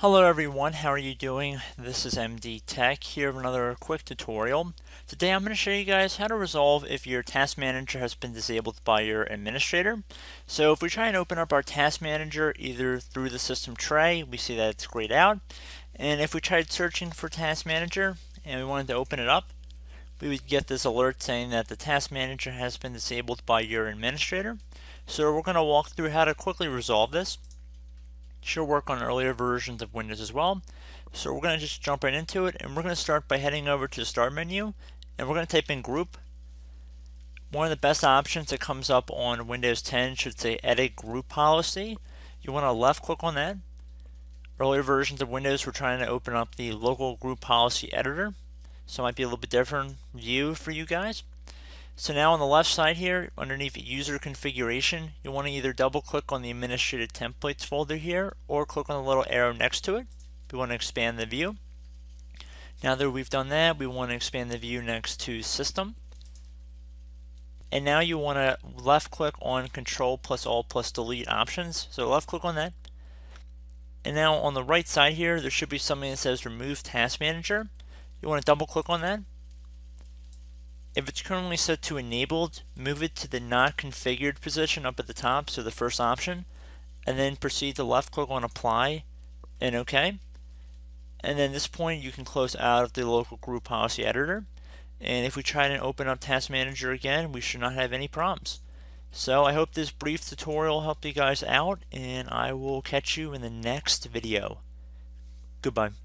Hello everyone, how are you doing? This is MD Tech here with another quick tutorial. Today I'm going to show you guys how to resolve if your task manager has been disabled by your administrator. So if we try and open up our task manager either through the system tray, we see that it's grayed out. And if we tried searching for task manager and we wanted to open it up, we would get this alert saying that the task manager has been disabled by your administrator. So we're going to walk through how to quickly resolve this. Should work on earlier versions of Windows as well. So we're going to just jump right into it and we're going to start by heading over to the Start menu and we're going to type in Group. One of the best options that comes up on Windows 10 should say Edit Group Policy. You want to left click on that. Earlier versions of Windows were trying to open up the local group policy editor, so it might be a little bit different view for you guys. So now on the left side here, underneath user configuration, you want to either double click on the administrative templates folder here or click on the little arrow next to it. We want to expand the view. Now that we've done that, we want to expand the view next to system. And now you want to left click on control plus all plus delete options. So left click on that. And now on the right side here, there should be something that says remove task manager. You want to double click on that if it's currently set to enabled, move it to the not configured position up at the top, so the first option, and then proceed to left click on apply and OK. And then this point you can close out of the local group policy editor. And if we try to open up Task Manager again, we should not have any problems. So I hope this brief tutorial helped you guys out, and I will catch you in the next video. Goodbye.